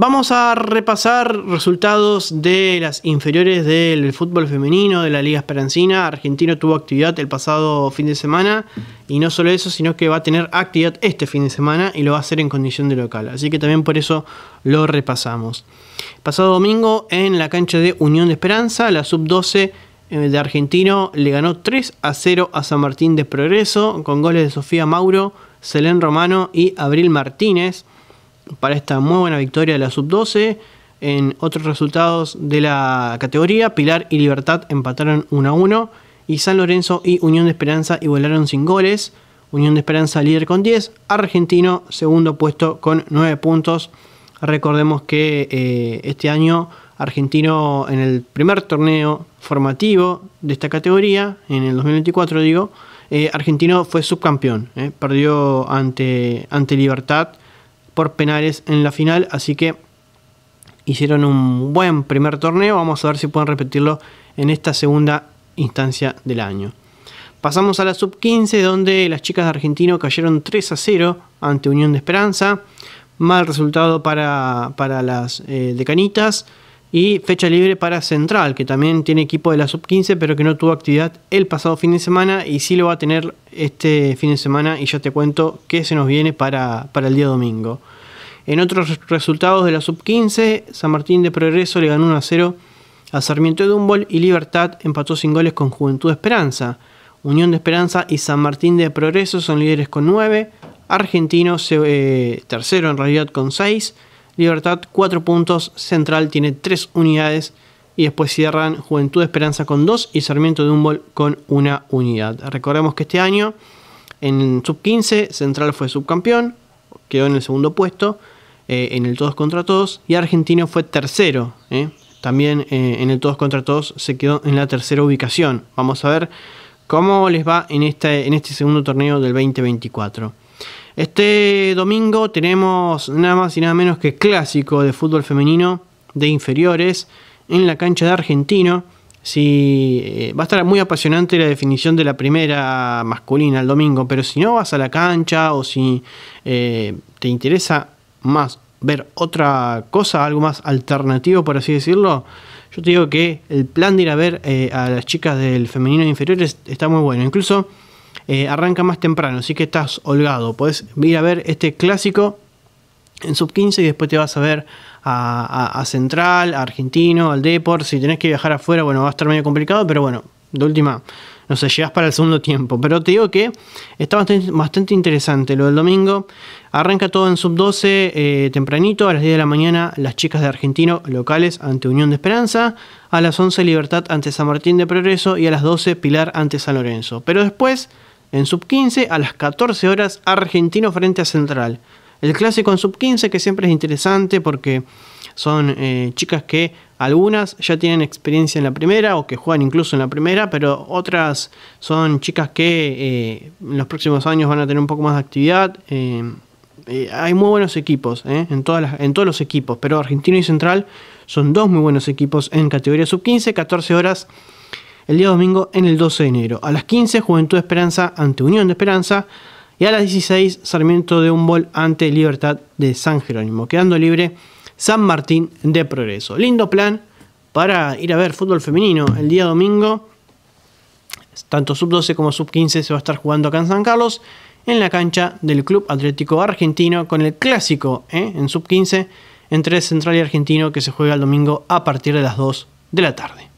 Vamos a repasar resultados de las inferiores del fútbol femenino de la Liga Esperancina. Argentino tuvo actividad el pasado fin de semana y no solo eso, sino que va a tener actividad este fin de semana y lo va a hacer en condición de local. Así que también por eso lo repasamos. Pasado domingo en la cancha de Unión de Esperanza, la sub-12 eh, de Argentino le ganó 3 a 0 a San Martín de Progreso con goles de Sofía Mauro, Selén Romano y Abril Martínez para esta muy buena victoria de la sub-12. En otros resultados de la categoría, Pilar y Libertad empataron 1 a 1 y San Lorenzo y Unión de Esperanza igualaron sin goles. Unión de Esperanza líder con 10, Argentino segundo puesto con 9 puntos. Recordemos que eh, este año Argentino en el primer torneo formativo de esta categoría, en el 2024 digo, eh, Argentino fue subcampeón, eh, perdió ante Libertad por penales en la final, así que hicieron un buen primer torneo, vamos a ver si pueden repetirlo en esta segunda instancia del año. Pasamos a la sub-15 donde las chicas de Argentino cayeron 3 a 0 ante Unión de Esperanza. Mal resultado para, las eh, decanitas. Y fecha libre para Central, que también tiene equipo de la sub-15, pero que no tuvo actividad el pasado fin de semana y sí lo va a tener este fin de semana y ya te cuento qué se nos viene para, el día domingo. En otros resultados de la sub-15, San Martín de Progreso le ganó 1 a 0 a Sarmiento de Dumbol y Libertad empató sin goles con Juventud Esperanza. Unión de Esperanza y San Martín de Progreso son líderes con 9, Argentino eh, tercero en realidad con 6 Libertad 4 puntos, Central tiene 3 unidades y después cierran Juventud Esperanza con 2 y Sarmiento de Humboldt con una unidad. Recordemos que este año en sub 15 Central fue subcampeón, quedó en el segundo puesto eh, en el todos contra todos y Argentino fue tercero. Eh. También eh, en el todos contra todos se quedó en la tercera ubicación. Vamos a ver cómo les va en este, en este segundo torneo del 2024. Este domingo tenemos nada más y nada menos que clásico de fútbol femenino de inferiores en la cancha de Argentino. Si eh, va a estar muy apasionante la definición de la primera masculina el domingo, pero si no vas a la cancha o si eh, te interesa más ver otra cosa, algo más alternativo por así decirlo, yo te digo que el plan de ir a ver eh, a las chicas del femenino de inferiores está muy bueno. Incluso eh, arranca más temprano, así que estás holgado. Podés ir a ver este clásico en sub 15 y después te vas a ver a, Central, a Argentino, al Deport. Si tenés que viajar afuera, bueno, va a estar medio complicado, pero bueno, de última, no sé, llegás para el segundo tiempo. Pero te digo que está bastante, interesante lo del domingo. Arranca todo en sub 12 eh, tempranito, a las 10 de la mañana las chicas de Argentino locales ante Unión de Esperanza, a las 11 Libertad ante San Martín de Progreso y a las 12 Pilar ante San Lorenzo. Pero después en sub-15 a las 14 horas argentino frente a Central. El clásico en sub-15 que siempre es interesante porque son eh, chicas que algunas ya tienen experiencia en la primera o que juegan incluso en la primera, pero otras son chicas que eh, en los próximos años van a tener un poco más de actividad. Eh, hay muy buenos equipos en, todas en todos los equipos, pero Argentino y Central son dos muy buenos equipos en categoría sub-15, 14 horas el día domingo en el 12 de enero. A las 15 Juventud Esperanza ante Unión de Esperanza y a las 16 Sarmiento de Humboldt ante Libertad de San Jerónimo, quedando libre San Martín de Progreso. Lindo plan para ir a ver fútbol femenino el día domingo. Tanto sub 12 como sub 15 se va a estar jugando acá en San Carlos en la cancha del Club Atlético Argentino con el clásico ¿eh? en sub 15 entre Central y Argentino que se juega el domingo a partir de las 2 de la tarde.